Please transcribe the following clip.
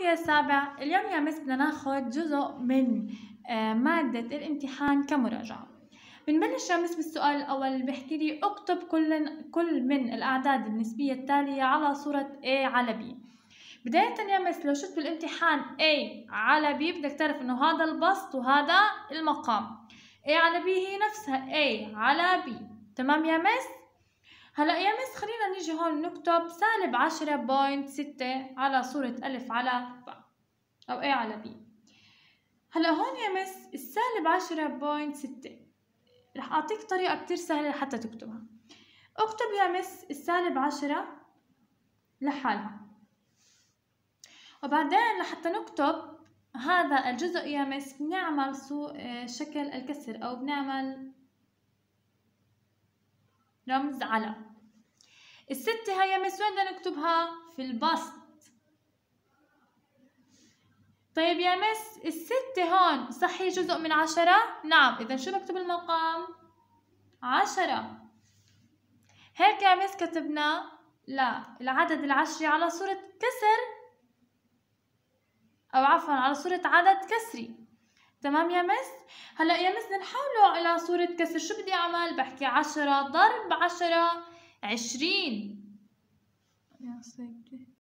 العافية السابع اليوم يا مس بدنا ناخد جزء من آه، مادة الامتحان كمراجعة بنبلش يا مس بالسؤال الأول اللي لي اكتب كل كل من الأعداد النسبية التالية على صورة A على B بداية يا مس لو شفت بالامتحان A على B بدك تعرف إنه هذا البسط وهذا المقام A على B هي نفسها A على B تمام يا مس؟ نيجي هون نكتب سالب عشرة بوينت ستة على صورة ألف على باء أو A على B هلا هون يا مس السالب عشرة بوينت ستة رح أعطيك طريقة كتير سهلة حتى تكتبها اكتب يا مس السالب عشرة لحالها وبعدين لحتى نكتب هذا الجزء يا مس بنعمل آه، شكل الكسر أو بنعمل رمز على الستة هي مس وين بدنا نكتبها في البسط طيب يا مس الستة هون صح هي جزء من عشرة نعم إذا شو بكتب المقام عشرة هيك يا مس كتبنا لا العدد العشري على صورة كسر أو عفوا على صورة عدد كسري تمام يا مس هلا يا مس نحاوله على صورة كسر شو بدي أعمل بحكي عشرة ضرب عشرة عشرين